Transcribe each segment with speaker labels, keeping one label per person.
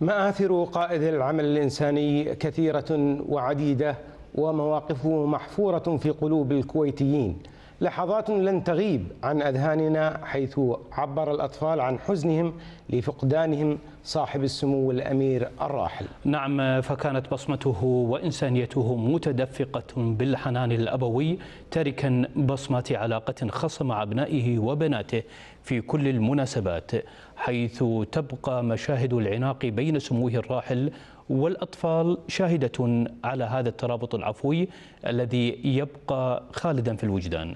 Speaker 1: مآثر قائد العمل الإنساني كثيرة وعديدة ومواقفه محفورة في قلوب الكويتيين لحظات لن تغيب عن أذهاننا حيث عبر الأطفال عن حزنهم لفقدانهم صاحب السمو الأمير الراحل
Speaker 2: نعم فكانت بصمته وإنسانيته متدفقة بالحنان الأبوي تاركا بصمة علاقة خاصة مع أبنائه وبناته في كل المناسبات حيث تبقى مشاهد العناق بين سموه الراحل والأطفال شاهدة على هذا الترابط العفوي الذي يبقى خالدا في الوجدان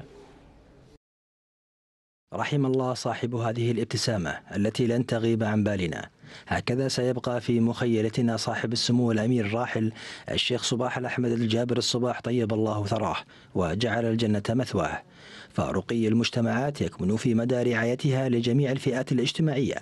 Speaker 3: رحم الله صاحب هذه الابتسامة التي لن تغيب عن بالنا هكذا سيبقى في مخيلتنا صاحب السمو الأمير الراحل الشيخ صباح الأحمد الجابر الصباح طيب الله ثراه وجعل الجنة مثواه فرقي المجتمعات يكمن في مدى رعايتها لجميع الفئات الاجتماعية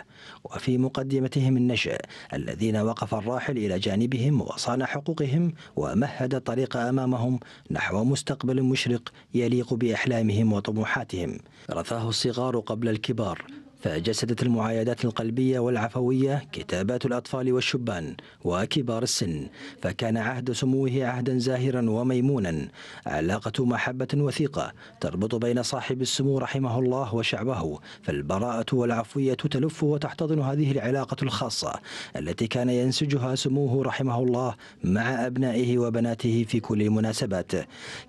Speaker 3: وفي مقدمتهم النشأ الذين وقف الراحل إلى جانبهم وصان حقوقهم ومهد الطريق أمامهم نحو مستقبل مشرق يليق بأحلامهم وطموحاتهم رثاه الصغار قبل الكبار فجسدت المعايدات القلبية والعفوية كتابات الأطفال والشبان وكبار السن فكان عهد سموه عهدا زاهرا وميمونا علاقة محبة وثيقة تربط بين صاحب السمو رحمه الله وشعبه فالبراءة والعفوية تلف وتحتضن هذه العلاقة الخاصة التي كان ينسجها سموه رحمه الله مع أبنائه وبناته في كل المناسبات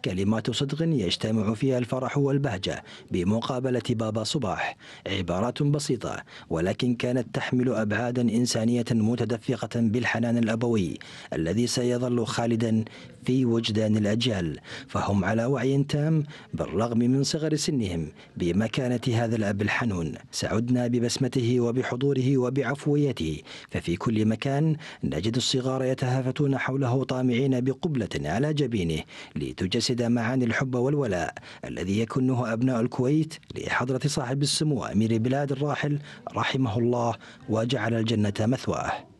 Speaker 3: كلمات صدق يجتمع فيها الفرح والبهجة بمقابلة بابا صباح عبارات بسيطة ولكن كانت تحمل أبعادا إنسانية متدفقة بالحنان الأبوي الذي سيظل خالدا في وجدان الأجيال فهم على وعي تام بالرغم من صغر سنهم بمكانة هذا الأب الحنون سعدنا ببسمته وبحضوره وبعفويته ففي كل مكان نجد الصغار يتهافتون حوله طامعين بقبلة على جبينه لتجسد معاني الحب والولاء الذي يكنه أبناء الكويت لحضرة صاحب السمو أمير بلاد الراحل رحمه الله وجعل الجنة مثواه